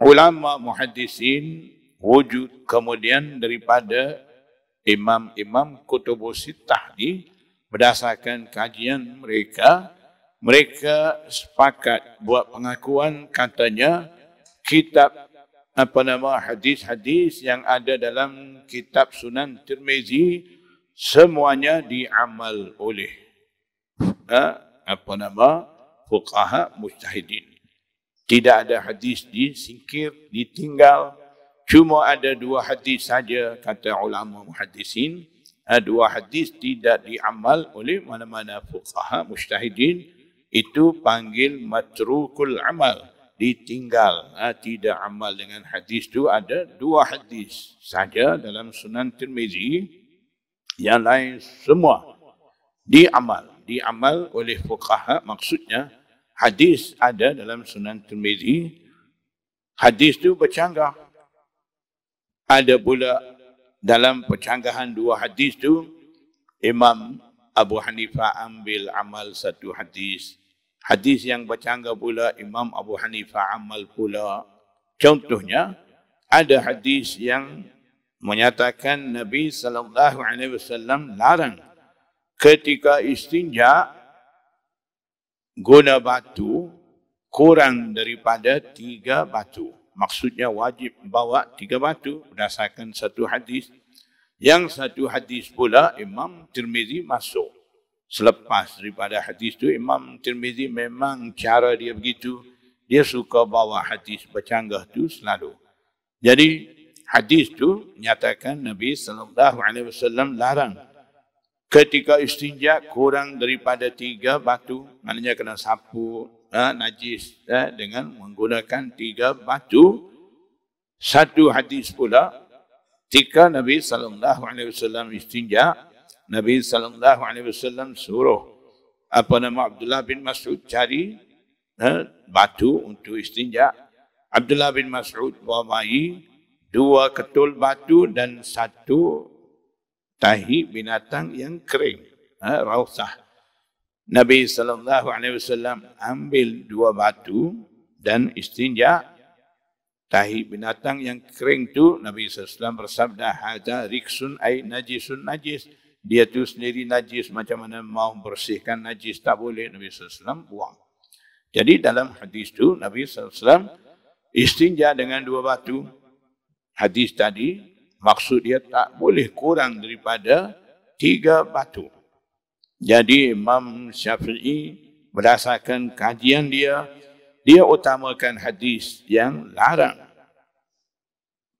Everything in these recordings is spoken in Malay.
ulama Muhadisin wujud kemudian daripada imam-imam kutubu sitah ni berdasarkan kajian mereka mereka sepakat buat pengakuan katanya kitab apa nama hadis-hadis yang ada dalam kitab Sunan Tirmizi semuanya diamal oleh ha, apa nama fuqaha mujtahidin tidak ada hadis disingkir, ditinggal. Cuma ada dua hadis saja kata ulama muhadisin. Eh, dua hadis tidak diamal oleh mana-mana fukaha, mustahidin. Itu panggil matrukul amal. Ditinggal. Eh, tidak amal dengan hadis itu. Ada dua hadis saja dalam sunan Tirmizi. Yang lain semua diamal. Diamal oleh fukaha. maksudnya hadis ada dalam Sunan Tirmizi. Hadis itu bercanggah. Ada pula dalam percanggahan dua hadis itu, Imam Abu Hanifah ambil amal satu hadis. Hadis yang bercanggah pula, Imam Abu Hanifah amal pula. Contohnya, ada hadis yang menyatakan Nabi sallallahu alaihi wasallam larang ketika istinja guna batu kurang daripada tiga batu. Maksudnya wajib bawa tiga batu berdasarkan satu hadis. Yang satu hadis pula Imam Tirmizi masuk. Selepas daripada hadis itu Imam Tirmizi memang cara dia begitu. Dia suka bawa hadis bercanggah itu selalu. Jadi hadis itu nyatakan Nabi sallallahu alaihi wasallam larang Ketika istinja kurang daripada tiga batu, maknanya kena sapu eh, najis eh, dengan menggunakan tiga batu. Satu hadis pula, ketika Nabi Sallallahu Alaihi Wasallam istinja, Nabi Sallallahu Alaihi Wasallam suruh apa nama Abdullah bin Mas'ud cari eh, batu untuk istinja. Abdullah bin Mas'ud bawa dua ketul batu dan satu tahi binatang yang kering, ha, rausah. Nabi saw ambil dua batu dan istinja tahi binatang yang kering tu Nabi SAW bersabda hada riksun ai najisun najis dia tu sendiri najis macam mana mau bersihkan najis tak boleh Nabi SAW buang jadi dalam hadis tu Nabi SAW istinja dengan dua batu hadis tadi maksud dia tak boleh kurang daripada tiga batu. Jadi Imam Syafi'i berdasarkan kajian dia, dia utamakan hadis yang larang.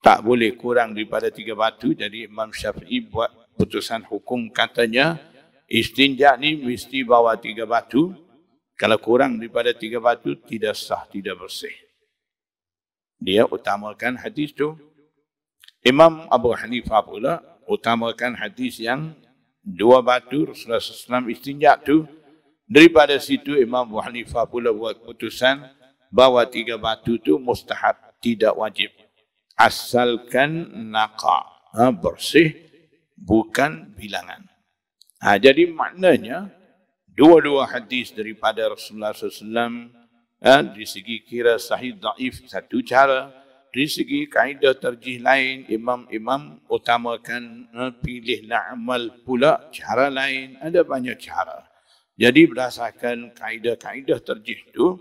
Tak boleh kurang daripada tiga batu. Jadi Imam Syafi'i buat putusan hukum katanya, istinja ni mesti bawa tiga batu. Kalau kurang daripada tiga batu, tidak sah, tidak bersih. Dia utamakan hadis tu. Imam Abu Hanifah pula utamakan hadis yang dua batu Rasulullah SAW istinja tu daripada situ Imam Abu Hanifah pula buat keputusan bahawa tiga batu tu mustahab tidak wajib asalkan naqa ha, bersih bukan bilangan ha, jadi maknanya dua-dua hadis daripada Rasulullah SAW ha, di segi kira sahih daif satu cara dari segi kaedah terjih lain imam-imam utamakan eh, pilihlah amal pula cara lain ada banyak cara jadi berdasarkan kaedah-kaedah terjih itu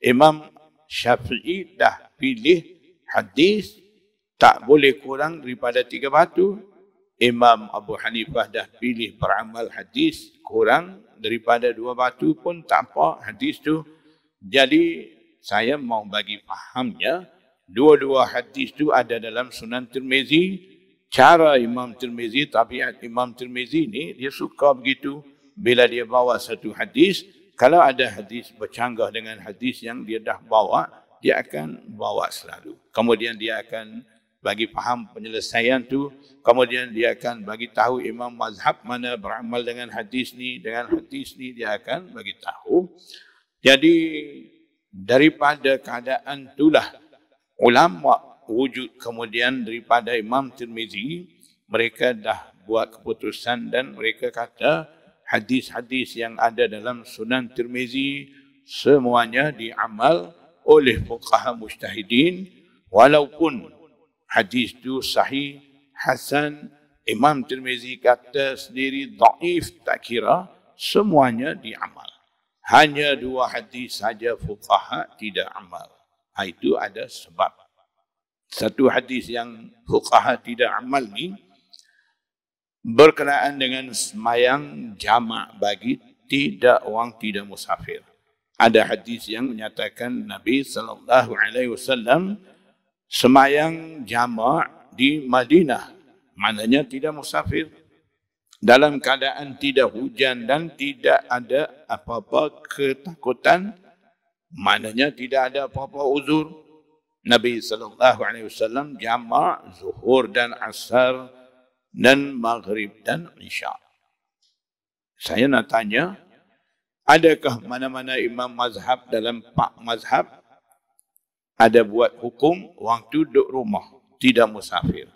imam syafi'i dah pilih hadis tak boleh kurang daripada tiga batu imam abu hanifah dah pilih beramal hadis kurang daripada dua batu pun tak apa hadis tu jadi saya mau bagi fahamnya dua-dua hadis itu ada dalam Sunan Tirmizi. Cara Imam Tirmizi, tabiat Imam Tirmizi ini, dia suka begitu bila dia bawa satu hadis. Kalau ada hadis bercanggah dengan hadis yang dia dah bawa, dia akan bawa selalu. Kemudian dia akan bagi faham penyelesaian tu kemudian dia akan bagi tahu imam mazhab mana beramal dengan hadis ni dengan hadis ni dia akan bagi tahu jadi daripada keadaan itulah ulama wujud kemudian daripada Imam Tirmizi mereka dah buat keputusan dan mereka kata hadis-hadis yang ada dalam Sunan Tirmizi semuanya diamal oleh fuqaha mujtahidin walaupun hadis itu sahih hasan Imam Tirmizi kata sendiri daif tak kira semuanya diamal hanya dua hadis saja fuqaha tidak amal Ah, itu ada sebab. Satu hadis yang fuqaha tidak amal ni berkenaan dengan semayang jama' bagi tidak orang tidak musafir. Ada hadis yang menyatakan Nabi saw semayang jama' di Madinah. Maknanya tidak musafir. Dalam keadaan tidak hujan dan tidak ada apa-apa ketakutan maknanya tidak ada apa-apa uzur Nabi saw alaihi jamak zuhur dan asar dan maghrib dan isya saya nak tanya adakah mana-mana imam mazhab dalam pak mazhab ada buat hukum waktu duduk rumah tidak musafir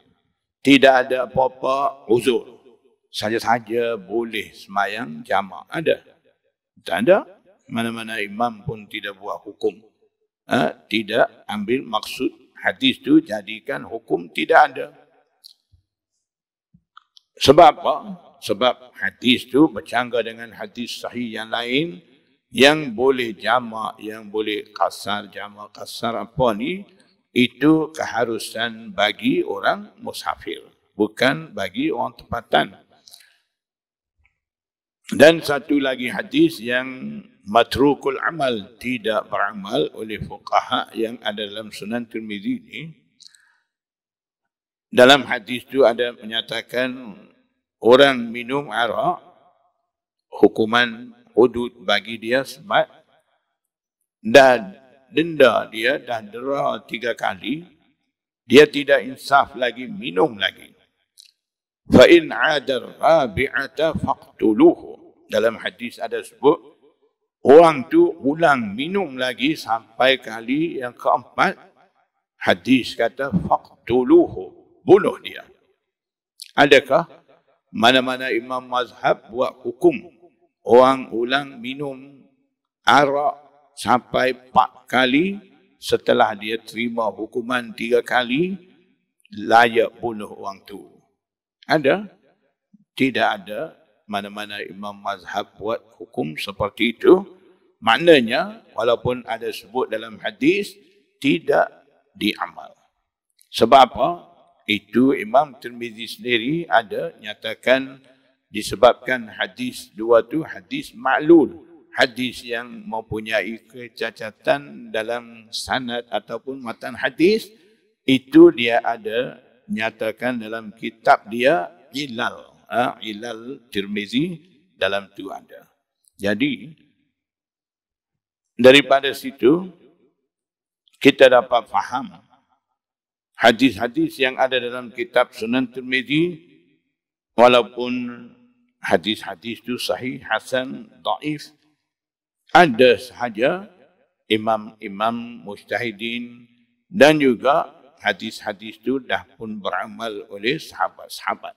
tidak ada apa-apa uzur saja-saja boleh semayang jamak ada tak ada mana-mana imam pun tidak buat hukum. Ha? Tidak ambil maksud hadis itu jadikan hukum tidak ada. Sebab apa? Sebab hadis itu bercanggah dengan hadis sahih yang lain yang boleh jama' yang boleh kasar jama' kasar apa ni itu keharusan bagi orang musafir bukan bagi orang tempatan. Dan satu lagi hadis yang matrukul amal tidak beramal oleh fuqaha yang ada dalam Sunan Tirmizi ini dalam hadis itu ada menyatakan orang minum arak hukuman hudud bagi dia sebab dan denda dia dah dera tiga kali dia tidak insaf lagi minum lagi fa in adar rabi'ata faqtuluhu dalam hadis ada sebut orang tu ulang minum lagi sampai kali yang keempat hadis kata faqtuluhu bunuh dia adakah mana-mana imam mazhab buat hukum orang ulang minum arak sampai empat kali setelah dia terima hukuman tiga kali layak bunuh orang tu ada tidak ada mana-mana imam mazhab buat hukum seperti itu. Maknanya, walaupun ada sebut dalam hadis, tidak diamal. Sebab apa? Itu Imam Tirmizi sendiri ada nyatakan disebabkan hadis dua tu hadis maklul. Hadis yang mempunyai kecacatan dalam sanad ataupun matan hadis, itu dia ada nyatakan dalam kitab dia, Ilal ilal tirmizi dalam itu ada. Jadi daripada situ kita dapat faham hadis-hadis yang ada dalam kitab Sunan Tirmizi walaupun hadis-hadis itu sahih, hasan, daif ada sahaja imam-imam mustahidin dan juga hadis-hadis itu dah pun beramal oleh sahabat-sahabat.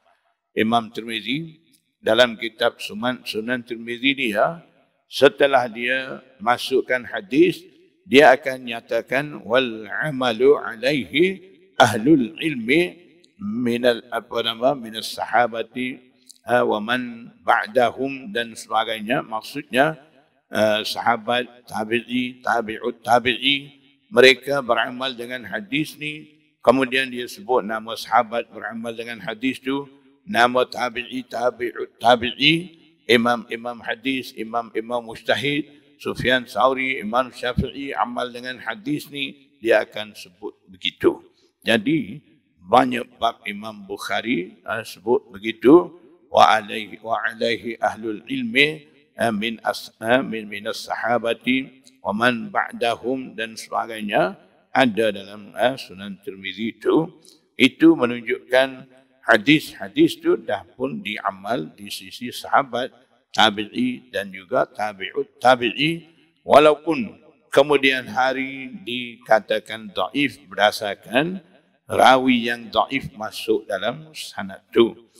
Imam Tirmizi dalam kitab Sunan Sunan Tirmizi dia ha, setelah dia masukkan hadis dia akan nyatakan wal amalu alaihi ahlul ilmi min al apa nama min as sahabati ha, wa man ba'dahum dan sebagainya maksudnya ha, sahabat tabi'i tabi'ut tabi'i mereka beramal dengan hadis ni kemudian dia sebut nama sahabat beramal dengan hadis tu nama tabi'i tabi'u tabi'i imam-imam hadis imam-imam mustahid Sufyan Sauri Imam Syafi'i amal dengan hadis ni dia akan sebut begitu jadi banyak bab Imam Bukhari uh, sebut begitu wa alaihi wa alaihi ahlul ilmi uh, min as uh, min min sahabati wa man ba'dahum dan sebagainya ada dalam uh, Sunan Tirmizi itu itu menunjukkan hadis-hadis itu dah pun diamal di sisi sahabat tabi'i dan juga tabi'ut tabi'i walaupun kemudian hari dikatakan daif berdasarkan rawi yang daif masuk dalam sanad itu.